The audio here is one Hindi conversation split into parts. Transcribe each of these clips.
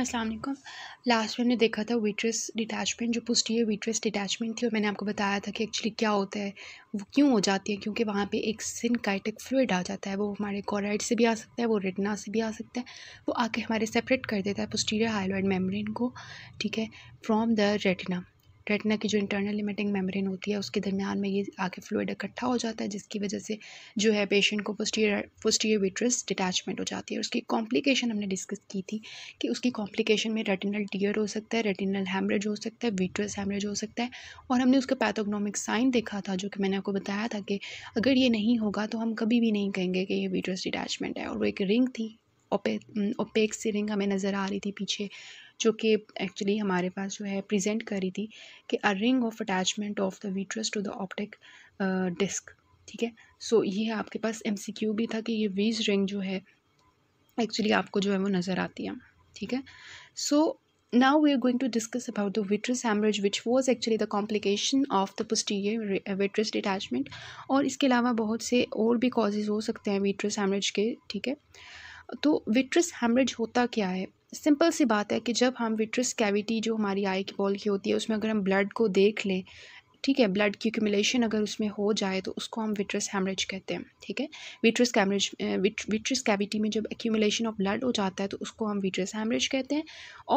असलम लास्ट में हमने देखा था विट्रस डिटैचमेंट जो है विट्रस डिटैचमेंट थी और मैंने आपको बताया था कि एक्चुअली क्या होता है वो क्यों हो जाती है क्योंकि वहाँ पे एक सिनकाइटिक फ्लूड आ जाता है वो हमारे कॉराइड से भी आ सकता है वो रेटना से भी आ सकता है वो आके हमारे सेपरेट कर देता है पुस्टीरियर हाइलॉइड मेम्ब्रेन को ठीक है फ्रॉम द रेटिना रेटना की जो इंटरनल लिमिटिंग मेम्ब्रेन होती है उसके दरमियान में ये आके फ्लूड इकट्ठा हो जाता है जिसकी वजह से जो है पेशेंट को पोस्टीर पोस्टियर विट्रस डिटैचमेंट हो जाती है उसकी कॉम्प्लिकेशन हमने डिस्कस की थी कि उसकी कॉम्प्लिकेशन में रेटिनल टीयर हो सकता है रेटिनल हैमरेज हो सकता है विट्रस हेमरेज हो सकता है और हमने उसका पैथोग्नोमिक साइन देखा था जो कि मैंने आपको बताया था कि अगर ये नहीं होगा तो हम कभी भी नहीं कहेंगे कि ये विट्रस डिटैचमेंट है और वो एक रिंग थी ओपे ओपेक सी रिंग हमें नज़र आ रही थी पीछे जो कि एक्चुअली हमारे पास जो है प्रेजेंट करी थी कि a ring of attachment of the vitreous to the optic disc ठीक है सो ये आपके पास एमसीक्यू भी था कि ये वीज रिंग जो है एक्चुअली आपको जो है वो नज़र आती है ठीक है सो now we are going to discuss about the vitreous hemorrhage which was actually the complication of the posterior vitreous detachment और इसके अलावा बहुत से और भी causes हो सकते हैं vitreous hemorrhage के ठीक है तो vitreous hemorrhage होता क्या है सिंपल सी बात है कि जब हम विट्रस कैविटी जो हमारी आई की बॉल की होती है उसमें अगर हम ब्लड को देख लें ठीक है ब्लड की क्यूमुलेशन अगर उसमें हो जाए तो उसको हम विट्रस हेमरेज कहते हैं ठीक है विट्रस कैमरेज विट्रस कैविटी में जब एक्यूमुलेशन ऑफ ब्लड हो जाता है तो उसको हम विट्रस हेमरेज कहते हैं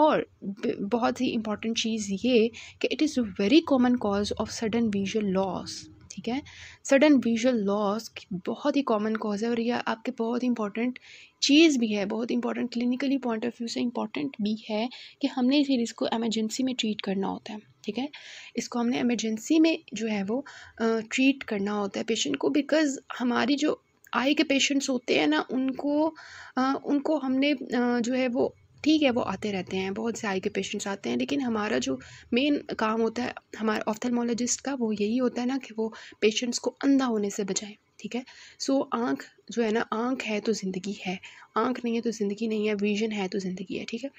और बहुत ही इंपॉर्टेंट चीज़ ये कि it is a very common cause of sudden visual loss ठीक है सडन विजुअल लॉस बहुत ही कॉमन कॉज है और यह आपके बहुत इंपॉर्टेंट चीज़ भी है बहुत important clinically point of view से इंपॉर्टेंट भी है कि हमने फिर इसको को एमरजेंसी में ट्रीट करना होता है ठीक है इसको हमने एमरजेंसी में जो है वो ट्रीट करना होता है पेशेंट को बिकॉज हमारी जो आई के पेशेंट्स होते हैं ना उनको आ, उनको हमने आ, जो है वो ठीक है वो आते रहते हैं बहुत से आई के पेशेंट्स आते हैं लेकिन हमारा जो मेन काम होता है हमारे ऑफ्थेलमोलॉजिस्ट का वो यही होता है ना कि वो पेशेंट्स को अंधा होने से बचाएँ ठीक है सो so, आँख जो है ना आँख है तो ज़िंदगी है आँख नहीं है तो ज़िंदगी नहीं है विजन है तो ज़िंदगी है ठीक है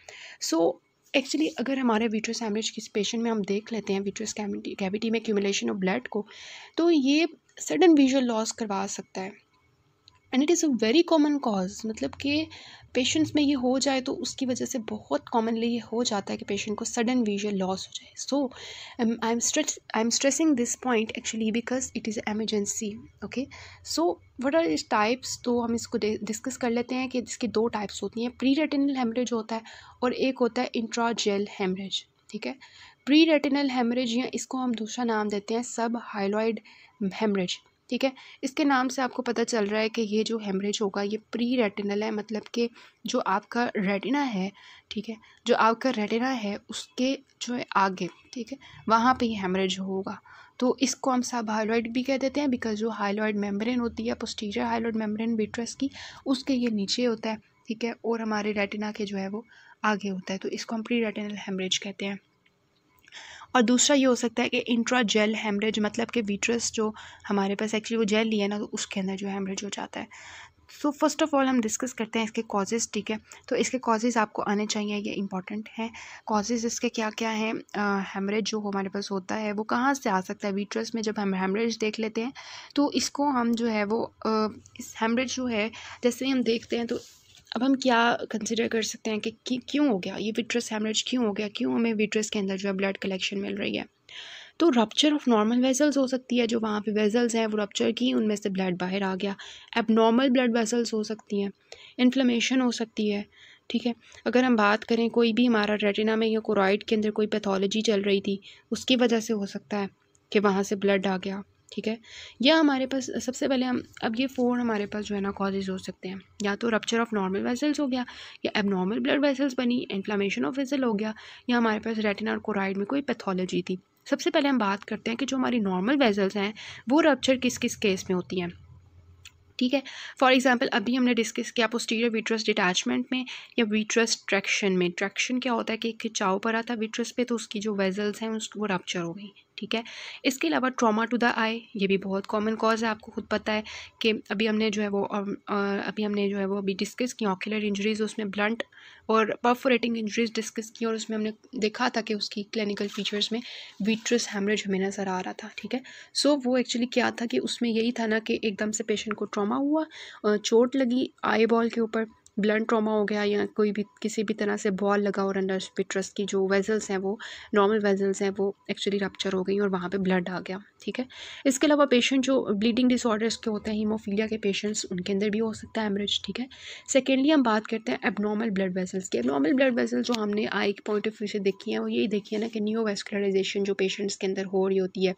सो so, एक्चुअली अगर हमारे विट्रस एमरेज किस पेशेंट में हम देख लेते हैं विट्रस कैविटी में क्यूमुलेशन ऑफ ब्लड को तो ये सडन विजुअल लॉस करवा सकता है and it is a very common cause मतलब कि पेशेंट्स में ये हो जाए तो उसकी वजह से बहुत कॉमनली ये हो जाता है कि पेशेंट को सडन विजुअल लॉस हो जाए so I am stress I am stressing this point actually because it is emergency okay so what are is types तो हम इसको डिस्कस कर लेते हैं कि इसके दो टाइप्स होती हैं प्री रेटिनल हेमरेज होता है और एक होता है इंट्राजेल हेमरेज ठीक है प्री रेटिनल हेमरेज या इसको हम दूसरा नाम देते हैं सब हाइलॉइड हेमरेज ठीक है इसके नाम से आपको पता चल रहा है कि ये जो हेमरेज होगा ये प्री रेटिनल है मतलब कि जो आपका रेटिना है ठीक है जो आपका रेटिना है उसके जो है आगे ठीक है वहाँ पे ये हेमरेज होगा तो इसको हम सब हाइलॉइड भी कह देते हैं बिकॉज जो हाइलॉइड मेम्ब्रेन होती है पोस्टीरियर हाइलॉइड मेम्ब्रेन बीट्रस की उसके ये नीचे होता है ठीक है और हमारे रेटिना के जो है वो आगे होता है तो इसको हम प्री रेटिनल हेमरेज कहते हैं और दूसरा ये हो सकता है कि इंट्रा जेल हेमरेज मतलब कि वीट्रस जो हमारे पास एक्चुअली वो जेल लिया ना तो उसके अंदर जो हेमरेज हो जाता है सो फर्स्ट ऑफ ऑल हम डिस्कस करते हैं इसके कॉजेज़ ठीक है तो इसके कॉजेज़ आपको आने चाहिए ये इंपॉर्टेंट है कॉजेज़ इसके क्या क्या हैं हेमरेज जो हमारे पास होता है वो कहाँ से आ सकता है वीट्रस में जब हम हेमरेज देख लेते हैं तो इसको हम जो है वो आ, इस हेमरेज जो है जैसे हम देखते हैं तो अब हम क्या कंसिडर कर सकते हैं कि, क्यों हो गया ये विट्रस हेमरेज क्यों हो गया क्यों हमें विट्रस के अंदर जो है ब्लड कलेक्शन मिल रही है तो रप्चर ऑफ नॉर्मल वेसल्स हो सकती है जो वहाँ पे वेसल्स हैं वो रप्चर की उनमें से ब्लड बाहर आ गया एबनॉर्मल ब्लड वेसल्स हो सकती हैं इन्फ्लेमेशन हो सकती है ठीक है अगर हम बात करें कोई भी हमारा रेटिना में या कोरोइड के अंदर कोई पैथोलॉजी चल रही थी उसकी वजह से हो सकता है कि वहाँ से ब्लड आ गया ठीक है या हमारे पास सबसे पहले हम अब ये फोर हमारे पास जो है ना कॉजेज हो सकते हैं या तो रप्चर ऑफ नॉर्मल वेसल्स हो गया या एबनॉर्मल ब्लड वेसल्स बनी इन्फ्लामेशन ऑफ वेसल हो गया या हमारे पास रेटिना और कोराइड में कोई पैथोलॉजी थी सबसे पहले हम बात करते हैं कि जो हमारी नॉर्मल वेजल्स हैं वो रप्चर किस किस केस में होती हैं ठीक है फॉर एग्जांपल अभी हमने डिस्कस किया पोस्टीरियर विट्रस डिटैचमेंट में या विट्रस ट्रैक्शन में ट्रैक्शन क्या होता है कि एक खिंचाव आता है विट्रस पे तो उसकी जो वेजल्स हैं उस वो रप्चर हो गई ठीक है इसके अलावा ट्रॉमा टू द आई ये भी बहुत कॉमन कॉज है आपको खुद पता है कि अभी हमने जो है वो अभी हमने जो है वो अभी डिस्कस की ऑक्यूलर इंजरीज़ उसमें ब्लंट और परफोरेटिंग इंजरीज़ डिस्कस की और उसमें हमने देखा था कि उसकी क्लिनिकल फीचर्स में वीट्रस हेमरेज हमें नज़र आ रहा था ठीक है सो so, वो एक्चुअली क्या था कि उसमें यही था ना कि एकदम से पेशेंट को ट्रामा हुआ चोट लगी आई बॉल के ऊपर ब्लड ट्रॉमा हो गया या कोई भी किसी भी तरह से बॉल लगा और अंडर पिट्रस की जो वेजल्स हैं वो नॉर्मल वेजल्स हैं वो एक्चुअली रपच्चर हो गई और वहाँ पर ब्लड आ गया ठीक है इसके अलावा पेशेंट जो ब्लीडिंग डिसऑर्डर्स के होते हैं हीमोफीलिया के पेशेंट्स उनके अंदर भी हो सकता है एमरेज ठीक है सेकेंडली हम बात करते हैं एबनॉर्मल ब्लड वेजल्स की एबनॉर्मल ब्लड वेसल्स जो हमने आई के पॉइंट ऑफ व्यू से देखी हैं वो यही देखी है ना कि न्यू वेस्कुलराइजेशन जो पेशेंट्स के अंदर हो रही होती है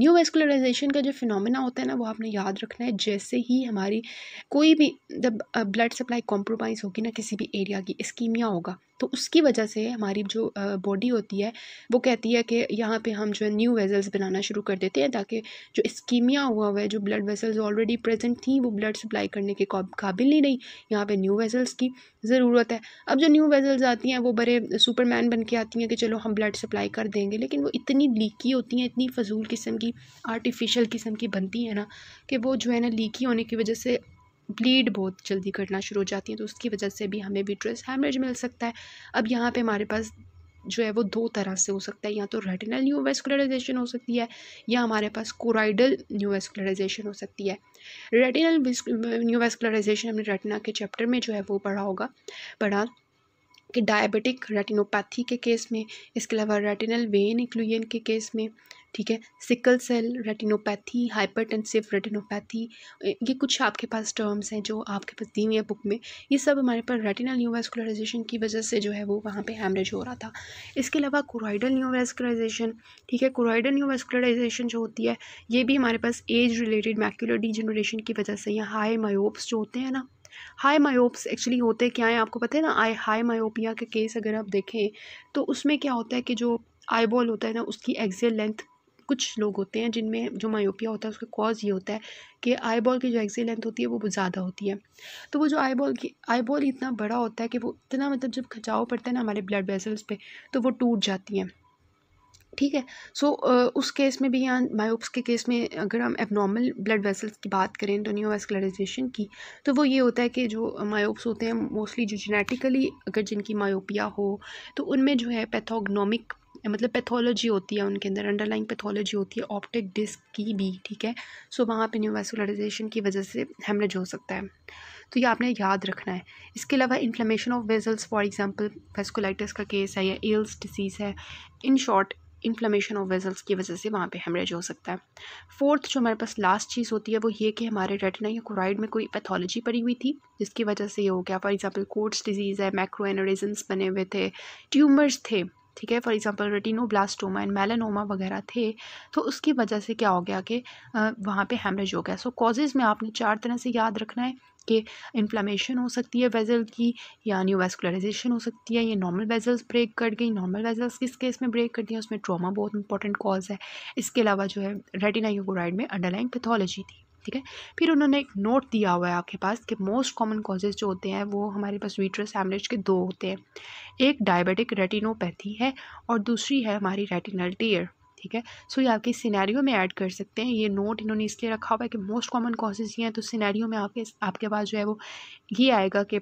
न्यू वेस्कुलराइजेशन का जो फिनोमेना होता है ना वो आपने याद रखना है जैसे ही हमारी कोई भी जब ब्लड सप्लाई कॉम्प्रोमाइज़ होगी ना किसी भी एरिया की स्कीमिया होगा तो उसकी वजह से हमारी जो बॉडी होती है वो कहती है कि यहाँ पे हम जो है न्यू वेजल्स बनाना शुरू कर देते हैं ताकि जो स्कीमिया हुआ हुआ है जो ब्लड वेजल्स ऑलरेडी प्रेजेंट थी वो ब्लड सप्लाई करने के काबिल ही नहीं यहाँ पे न्यू वेजल्स की ज़रूरत है अब जो न्यू वेजल्स आती हैं वो बड़े सुपरमैन बन के आती हैं कि चलो हम ब्लड सप्लाई कर देंगे लेकिन वो इतनी लीकी होती हैं इतनी फजूल किस्म की वाली आर्टिफिशियल किस्म की बनती है ना कि वो जो है ना लीकी होने की वजह से ब्लीड बहुत जल्दी करना शुरू हो जाती है तो उसकी वजह से भी हमें भी ड्रेस हैमरेज मिल सकता है अब यहाँ पे हमारे पास जो है वो दो तरह से हो सकता है या तो रेटिनल न्यूवेस्कुलराइजेशन हो सकती है या हमारे पास कोराइडल न्यूवेस्कुलराइजेशन हो सकती है रेटिनल न्यूवेस्कुलराइजेशन हमने रेटिना के चैप्टर में जो है वो पढ़ा होगा पढ़ा कि डायबिटिक रेटिनोपैथी के केस में इसके अलावा रेटिनल वेन इक्लूजन के केस में ठीक है sickle cell retinopathy hypertensive retinopathy ये कुछ आपके पास टर्म्स हैं जो आपके पास दी हुई है बुक में ये सब हमारे पास रेटिनल न्यूवेस्कुलराइजेशन की वजह से जो है वो वहाँ पे हैमरेज हो रहा था इसके अलावा कोराइडल न्यूवेस्कुलराइजेशन ठीक है कोराइडल न्यूवेस्कुलराइजेशन जो होती है ये भी हमारे पास एज रिलेटेड मैक्यूलर डिजनरेशन की वजह से या हाई मायोप्स जो होते हैं ना हाई मायोप्स एक्चुअली होते क्या हैं आपको पता है ना आई हाई मायोपिया के केस अगर आप देखें तो उसमें क्या होता है कि जो आईबॉल होता है ना उसकी एक्सियल लेंथ कुछ लोग होते हैं जिनमें जो मायोपिया होता है उसका कॉज ये होता है कि आई बॉल की जो एक्सी लेंथ होती है वो ज़्यादा होती है तो वो जो आई बॉल की आई बॉल इतना बड़ा होता है कि वो इतना मतलब जब खचाव पड़ता है ना हमारे ब्लड वेसल्स पे तो वो टूट जाती हैं ठीक है सो so, उस केस में भी यहाँ मायोप्स के केस में अगर हम एबनॉर्मल ब्लड वेसल्स की बात करें तो न्यूवास्कुलराइजेशन की तो वो ये होता है कि जो मायोप्स होते हैं मोस्टली जो जेनेटिकली अगर जिनकी मायोपिया हो तो उनमें जो है पैथोग्नोमिक मतलब पैथोलॉजी होती है उनके अंदर अंडरलाइन पैथोलॉजी होती है ऑप्टिक डिस्क की भी ठीक है सो वहाँ पे न्यूवेसुलराइजेशन की वजह से हेमरेज हो सकता है तो ये आपने याद रखना है इसके अलावा inflammation of vessels for example vasculitis का केस है या एल्स डिसीज़ है in short inflammation of vessels की वजह से वहाँ पे हेमरेज हो सकता है फोर्थ जो हमारे पास लास्ट चीज़ होती है वो ये कि हमारे रेटिना या कोराइड में कोई पैथोलॉजी पड़ी हुई थी जिसकी वजह से ये हो गया फॉर एग्जांपल कोर्ट्स डिजीज़ है मैक्रो एनोरिजम्स बने हुए थे ट्यूमर्स थे ठीक है for example retinoblastoma and melanoma वगैरह थे तो उसकी वजह से क्या हो गया कि वहाँ पे हेमरेज हो गया सो so, कॉजेज़ में आपने चार तरह से याद रखना है कि इन्फ्लामेशन हो सकती है वेज़ल की या न्यूवेस्कुलराइजेशन हो सकती है ये नॉर्मल वेज़ल्स ब्रेक कर गई नॉर्मल वेज़ल्स किस केस में ब्रेक कर दिया उसमें ट्रामा बहुत इंपॉर्टेंट कॉज है इसके अलावा जो है रेटिना में अंडरलाइन पैथोलॉजी थी ठीक है फिर उन्होंने एक नोट दिया हुआ है आपके पास कि मोस्ट कॉमन कॉजेज़ जो होते हैं वो हमारे पास वीट्रस हेमरेज के दो होते हैं एक डायबिटिक रेटिनोपैथी है और दूसरी है हमारी रेटिनल टीयर ठीक है सो ये आपके सिनेरियो में ऐड कर सकते हैं ये नोट इन्होंने इसलिए रखा हुआ है कि मोस्ट कॉमन कॉजेज़ ये हैं तो सिनेरियो में आपके आपके पास जो है वो ये आएगा कि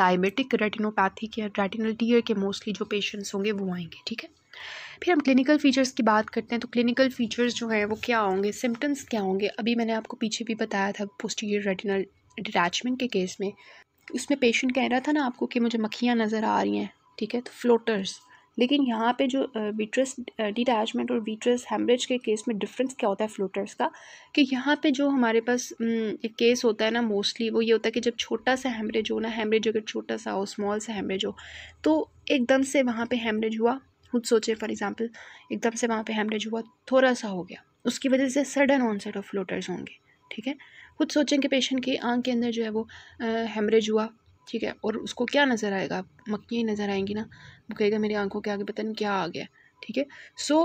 डायबिटिक रेटिनोपैथी के रेटिनल टीयर के मोस्टली जो पेशेंट्स होंगे वो आएंगे ठीक है फिर हम क्लिनिकल फ़ीचर्स की बात करते हैं तो क्लिनिकल फ़ीचर्स जो हैं वो क्या होंगे सिम्टम्स क्या होंगे अभी मैंने आपको पीछे भी बताया था पोस्टीरियर रेटिनल डिटैचमेंट के केस में उसमें पेशेंट कह रहा था ना आपको कि मुझे मक्खियाँ नज़र आ रही हैं ठीक है तो फ्लोटर्स लेकिन यहाँ पे जो बीट्रस डिटैचमेंट और बीट्रस हेमरेज के केस में डिफरेंस क्या होता है फ्लोटर्स का कि यहाँ पे जो हमारे पास एक केस होता है ना मोस्टली वो ये होता है कि जब छोटा सा हेमरेज हो ना हेमरेज अगर छोटा सा हो स्मॉल सा हेमरेज हो तो एकदम से वहाँ पे हेमरेज हुआ खुद सोचे फॉर एग्ज़ाम्पल एकदम से वहाँ पे हेमरेज हुआ थोड़ा सा हो गया उसकी वजह से सडन ऑनसेट ऑफ फ्लोटर्स होंगे ठीक है खुद सोचें कि पेशेंट की आँख के अंदर जो है वो हेमरेज हुआ ठीक है और उसको क्या नज़र आएगा मक्खियाँ ही नज़र आएंगी ना वो कहेगा मेरी आंखों के आगे पता नहीं क्या आ गया ठीक है सो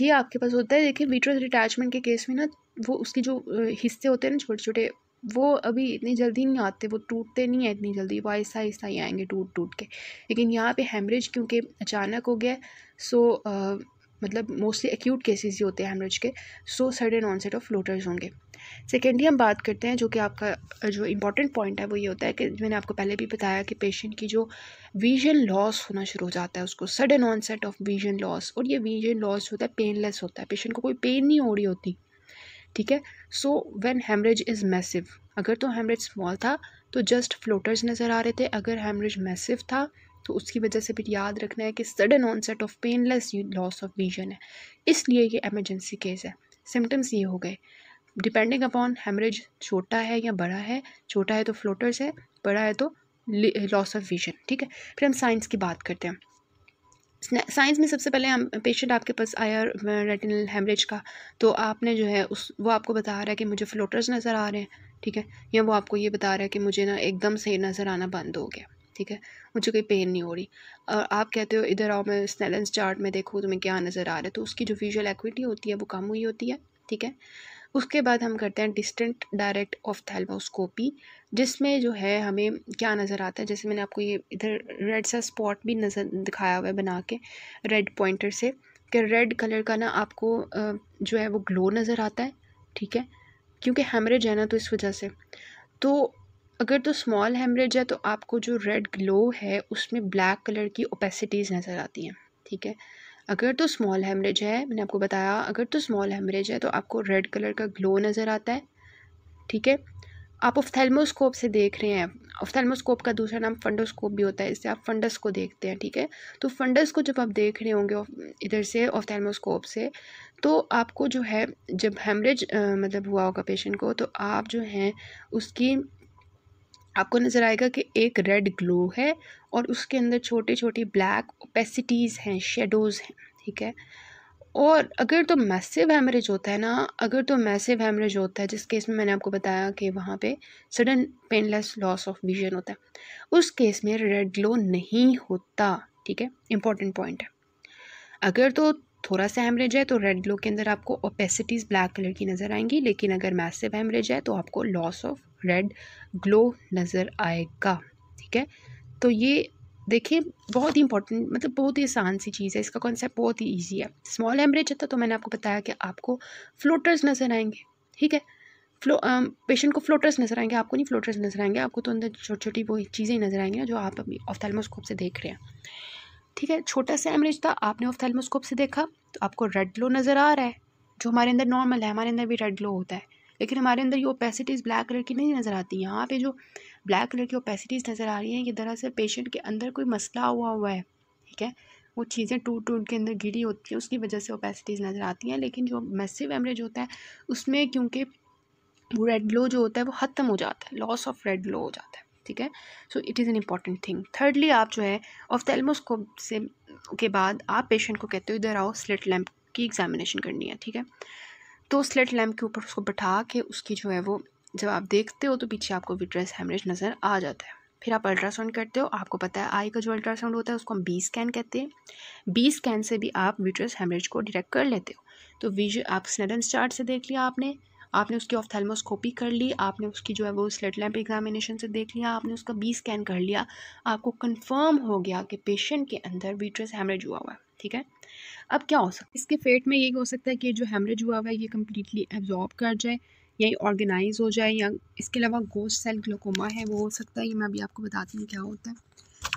ये आपके पास होता है देखिए विट्रस डिटैचमेंट के केस में ना वो उसकी जो हिस्से होते हैं ना छोटे छोटे वो अभी इतनी जल्दी नहीं आते वो टूटते नहीं हैं इतनी जल्दी वो आहिस्ता ऐसा ही आएंगे टूट टूट के लेकिन यहाँ पे हेमरेज क्योंकि अचानक हो गया सो आ, मतलब मोस्टली एक्यूट केसेस ही होते हैं हेमरेज के so sudden onset of floaters होंगे सेकेंडली हम बात करते हैं जो कि आपका जो इंपॉर्टेंट पॉइंट है वो ये होता है कि मैंने आपको पहले भी बताया कि पेशेंट की जो विजन लॉस होना शुरू हो जाता है उसको sudden onset of vision loss और ये विजन लॉस होता है पेनलेस होता है पेशेंट को कोई पेन नहीं हो रही होती ठीक है so when haemorrhage is massive अगर तो हेमरेज स्मॉल था तो जस्ट फ्लोटर्स नज़र आ रहे थे अगर हेमरेज मैसिव था तो उसकी वजह से फिर याद रखना है कि sudden onset of painless loss of vision है इसलिए ये एमरजेंसी केस है सिम्टम्स ये हो गए डिपेंडिंग अपॉन हेमरेज छोटा है या बड़ा है छोटा है तो फ्लोटर्स है बड़ा है तो लॉस ऑफ विजन ठीक है फिर हम साइंस की बात करते हैं साइंस में सबसे पहले हम पेशेंट आपके पास आया रेटिनल हेमरेज का तो आपने जो है उस वो आपको बता रहा है कि मुझे फ्लोटर्स नज़र आ रहे हैं ठीक है या वो आपको ये बता रहा है कि मुझे ना एकदम से नज़र आना बंद हो गया ठीक है मुझे कोई पेन नहीं हो रही और आप कहते हो इधर आओ मैं स्नेलेंस चार्ट में देखूँ तुम्हें क्या नज़र आ रहा है तो उसकी जो विजुअल एक्विटी होती है वो कम हुई होती है ठीक है उसके बाद हम करते हैं डिस्टेंट डायरेक्ट ऑफ थैल्मोस्कोपी जिसमें जो है हमें क्या नज़र आता है जैसे मैंने आपको ये इधर रेड सा स्पॉट भी नज़र दिखाया हुआ है बना के रेड पॉइंटर से कि रेड कलर का ना आपको जो है वो ग्लो नज़र आता है ठीक है क्योंकि हेमरेज है ना तो इस वजह से तो अगर तो स्मॉल हेमरेज है तो आपको जो रेड ग्लो है उसमें ब्लैक कलर की ओपेसिटीज़ नज़र आती हैं ठीक है अगर तो स्मॉल हेमरेज है मैंने आपको बताया अगर तो स्मॉल हेमरेज है तो आपको रेड कलर का ग्लो नज़र आता है ठीक है आप ऑफ्थेलमोस्कोप से देख रहे हैं ऑफ्थेलमोस्कोप का दूसरा नाम फंडोस्कोप भी होता है इससे आप फंडस को देखते हैं ठीक है तो फंडस को जब आप देख रहे होंगे इधर से ऑफ्थेलमोस्कोप से तो आपको जो है जब हेमरेज मतलब हुआ होगा पेशेंट को तो आप जो हैं उसकी आपको नज़र आएगा कि एक रेड ग्लो है और उसके अंदर छोटे छोटे ब्लैक ओपेसिटीज़ हैं शेडोज़ हैं ठीक है और अगर तो मैसिव हेमरेज होता है ना अगर तो मैसिव हेमरेज होता है जिस केस में मैंने आपको बताया कि वहाँ पे sudden painless loss of vision होता है उस केस में रेड ग्लो नहीं होता ठीक है इंपॉर्टेंट पॉइंट है अगर तो थोड़ा सा हेमरेज है तो रेड ग्लो के अंदर आपको ओपेसिटीज़ ब्लैक कलर की नज़र आएंगी लेकिन अगर मैसिव हेमरेज है तो आपको लॉस ऑफ रेड ग्लो नज़र आएगा ठीक है तो ये देखिए बहुत ही इंपॉर्टेंट मतलब बहुत ही आसान सी चीज़ है इसका कॉन्सेप्ट बहुत ही ईजी है स्मॉल हेमरेज है तो, तो मैंने आपको बताया कि आपको फ्लोटर्स नज़र आएंगे ठीक है फ्लो पेशेंट को फ्लोटर्स नज़र आएंगे आपको नहीं फ्लोटर्स नज़र आएंगे आपको तो अंदर छोटी छोटी वो चीज़ें नज़र आएंगी ना जो आप अभी ऑफ्थेलमोस्कोप से देख रहे हैं ठीक है छोटा सा हेमरेज था आपने ऑफ्थेलमोस्कोप से देखा तो आपको रेड ग्लो नज़र आ रहा है जो हमारे अंदर नॉर्मल है हमारे अंदर भी रेड ग्लो होता है लेकिन हमारे अंदर ये ओपेसिटीज़ ब्लैक कलर की नहीं नज़र आती यहाँ पे जो ब्लैक कलर की ओपेसिटीज़ नज़र आ रही हैं ये दरअसल पेशेंट के अंदर कोई मसला हुआ हुआ है ठीक है वो चीज़ें टूट टूट के अंदर गिरी होती हैं उसकी वजह से ओपेसिटीज़ नज़र आती हैं लेकिन जो मैसिव एमरेज होता है उसमें क्योंकि वो रेड ग्लो जो होता है वो ख़त्म हो जाता है लॉस ऑफ रेड ग्लो हो जाता है ठीक है so it is an important thing thirdly आप जो है ऑफ ऑफ्थेलमोस्कोप से के बाद आप पेशेंट को कहते हो इधर आओ स्लिट लैम्प की एग्जामिनेशन करनी है ठीक है तो स्लेट लैम्प के ऊपर उसको बैठा के उसकी जो है वो जब आप देखते हो तो पीछे आपको विट्रेस हेमरेज नज़र आ जाता है फिर आप अल्ट्रासाउंड करते हो आपको पता है आई का जो अल्ट्रासाउंड होता है उसको हम बी स्कैन कहते हैं बी स्कैन से भी आप विट्रस हेमरेज को डिटेक्ट कर लेते हो तो विज आप स्नेडन चार्ट से देख लिया आपने आपने उसकी ऑफ्थेलमोस्कोपी कर ली आपने उसकी जो है वो स्लेट लैंप एग्जामिनेशन से देख लिया आपने उसका बी स्कैन कर लिया आपको कन्फर्म हो गया कि पेशेंट के अंदर वीट्रस हेमरेज हुआ हुआ है ठीक है अब क्या हो सकता है इसके फेट में ये हो सकता है कि जो हैमरेज हुआ हुआ है ये कम्प्लीटली एब्जॉर्ब कर जाए या ऑर्गेनाइज हो जाए या इसके अलावा गोस्ट सेल ग्लोकोमा है वो हो सकता है ये मैं अभी आपको बताती हूँ क्या होता है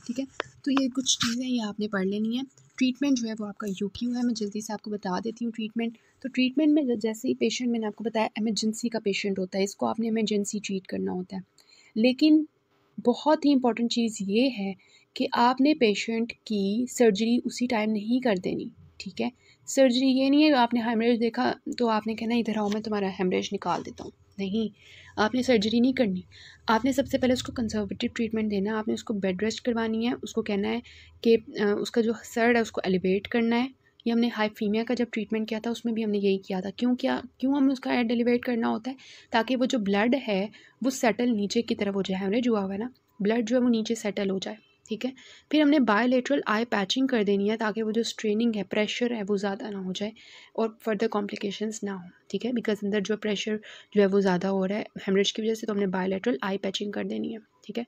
ठीक है तो ये कुछ चीज़ें ये आपने पढ़ लेनी है ट्रीटमेंट जो है वो आपका यू क्यू है मैं जल्दी से आपको बता देती हूँ ट्रीटमेंट तो ट्रीटमेंट में जैसे ही पेशेंट मैंने आपको बताया एमरजेंसी का पेशेंट होता है इसको आपने एमरजेंसी ट्रीट करना होता है लेकिन बहुत ही इंपॉर्टेंट चीज़ ये है कि आपने पेशेंट की सर्जरी उसी टाइम नहीं कर देनी ठीक है सर्जरी ये नहीं है आपने हेमरेज देखा तो आपने कहना इधर आओ मैं तुम्हारा हेमरेज निकाल देता हूँ नहीं आपने सर्जरी नहीं करनी आपने सबसे पहले उसको कंजर्वेटिव ट्रीटमेंट देना आपने उसको बेड रेस्ट करवानी है उसको कहना है कि उसका जो सर है उसको एलिवेट करना है भी हमने हाईफीमिया का जब ट्रीटमेंट किया था उसमें भी हमने यही किया था क्यों क्या क्यों हमें उसका एड डिलीवेट करना होता है ताकि वो जो ब्लड है वो सेटल नीचे की तरफ हो जाए हमने जुआ हुआ है ना ब्लड जो है वो नीचे सेटल हो जाए ठीक है फिर हमने बायोलेट्रल आई पैचिंग कर देनी है ताकि वो जो स्ट्रेनिंग है प्रेशर है वो ज़्यादा ना हो जाए और फर्दर कॉम्प्लिकेशंस ना हो ठीक है बिकॉज अंदर जो प्रेशर जो है वो ज़्यादा हो रहा है हेमरेज की वजह से तो हमने बायोलेट्रल आई पैचिंग कर देनी है ठीक है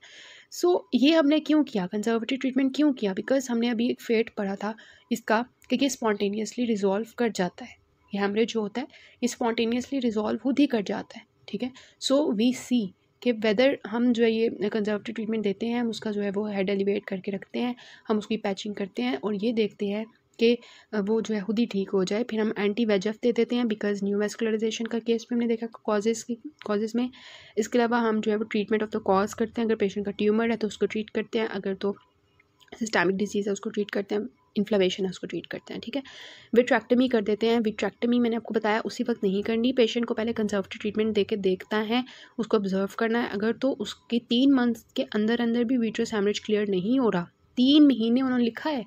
सो so, ये हमने क्यों किया कंजर्वेटिव ट्रीटमेंट क्यों किया बिकॉज हमने अभी एक फेट पढ़ा था इसका कि ये स्पॉन्टेनियसली रिजॉल्व कर जाता है ये हेमरेज जो होता है ये स्पॉन्टेनियसली रिजॉल्व खुद ही कर जाता है ठीक है सो वी सी कि वेदर हम जो है ये कंजर्वेटिव ट्रीटमेंट देते हैं हम उसका जो है वो हेड एलिवेट करके रखते हैं हम उसकी पैचिंग करते हैं और ये देखते हैं कि वो जो है खुद ही ठीक हो जाए फिर हम एंटी वेजफ दे देते हैं बिकॉज न्यू वेस्कुलराइजेशन का केस में हमने देखा कॉजेज़ की कॉजेज़ में इसके अलावा हम जो है वो ट्रीटमेंट ऑफ द कॉज करते हैं अगर पेशेंट का ट्यूमर है तो उसको ट्रीट करते हैं अगर तो सिस्टामिक डिजीज़ है उसको ट्रीट करते हैं इन्फ्लेमेशन है उसको ट्रीट करते हैं ठीक है विट्रैक्टमी कर देते हैं विट्रैक्टमी मैंने आपको बताया उसी वक्त नहीं करनी पेशेंट को पहले कंजर्वेटिव ट्रीटमेंट दे के देखता है उसको ऑब्जर्व करना है अगर तो उसके तीन मंथ्स के अंदर अंदर भी विट्रस हेमरेज क्लियर नहीं हो रहा तीन महीने उन्होंने लिखा है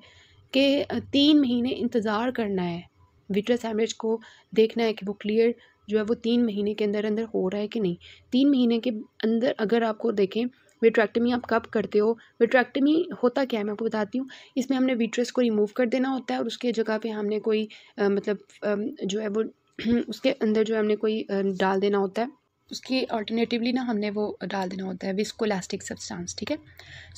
कि तीन महीने इंतज़ार करना है विट्रस हेमरेज को देखना है कि वो क्लियर जो है वो तीन महीने के अंदर अंदर हो रहा है कि नहीं तीन महीने के अंदर अगर आपको देखें विट्रैक्टमी आप कब करते हो विट्रैक्टमी होता क्या है मैं आपको बताती हूँ इसमें हमने विट्रस को रिमूव कर देना होता है और उसके जगह पे हमने कोई आ, मतलब आ, जो है वो उसके अंदर जो है हमने कोई आ, डाल देना होता है उसके अल्टरनेटिवली ना हमने वो डाल देना होता है विस्कोलास्टिक सब्सटेंस ठीक है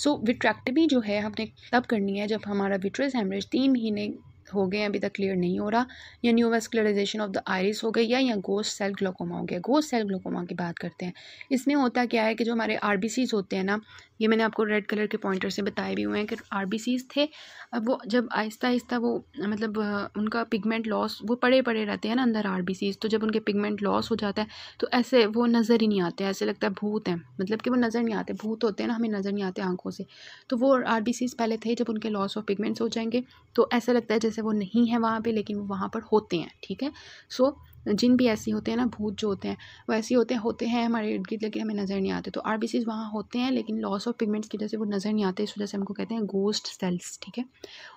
सो विट्रैक्टमी जो है हमने तब करनी है जब हमारा विट्रस हेमरेज तीन महीने हो गए अभी तक क्लियर नहीं हो रहा या neo vascularisation of the iris हो गई या या गोस्ट सेल ग्लोकोमा हो गया गोस्ट सेल ग्लोकोमा की बात करते हैं इसमें होता क्या है कि जो हमारे आर होते हैं ना ये मैंने आपको रेड कलर के पॉइंटर से बताए भी हुए हैं कि आर थे अब वो जब आहिस्ता आहिस्ता वो मतलब उनका पिगमेंट लॉस वो पड़े पड़े रहते हैं ना अंदर आर तो जब उनके पिगमेंट लॉस हो जाता है तो ऐसे वो नज़र ही नहीं आते ऐसे लगता है भूत हैं मतलब कि वो नज़र नहीं आते भूत होते हैं ना हमें नज़र नहीं आते आँखों से तो वो आर पहले थे जब उनके लॉस ऑफ पिगमेंट्स हो जाएंगे तो ऐसा लगता है जैसे से वो नहीं है वहाँ पे लेकिन वो वहाँ पर होते हैं ठीक है सो so, जिन भी ऐसे होते हैं ना भूत जो होते हैं वो ऐसे होते होते हैं हमारे इर्द गिर्द लेकिन हमें नज़र नहीं आते तो आर बी सीज वहाँ होते हैं लेकिन लॉस ऑफ पिगमेंट्स की वजह से वो नज़र नहीं आते इस वजह से हमको कहते हैं गोस्ट सेल्स ठीक है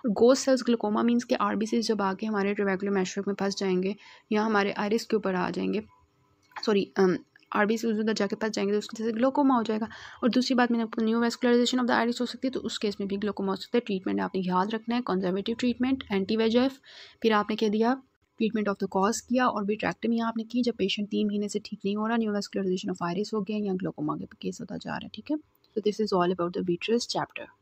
और गोस्ट सेल्स ग्लूकोमा मीन्स के आर बी सीज जब आके हमारे ट्रिवेकुलर मैशरक में फंस जाएंगे या हमारे आयरिस के ऊपर आ जाएंगे सॉरी आर बी उधर जाके पास जाएंगे तो उसके जैसे ग्लोकोमा हो जाएगा और दूसरी बात मैंने आपको neo vascularisation of the iris हो सकती है तो उस केस में भी ग्लोकोमा हो सकता है ट्रीटमेंट आपने याद रखना है कंजर्वेटिव ट्रीटमेंट एंटी वेजेफ फिर आपने कह दिया ट्रीटमेंट ऑफ द कॉज किया और भी यहाँ आपने की जब पेशेंट तीन महीने से ठीक नहीं हो रहा न्यू वेस्कुलराइजेशन ऑफ आयरिस हो गया या ग्लोकोमा के केस होता जा रहा है ठीक है तो this is all about the vitreous chapter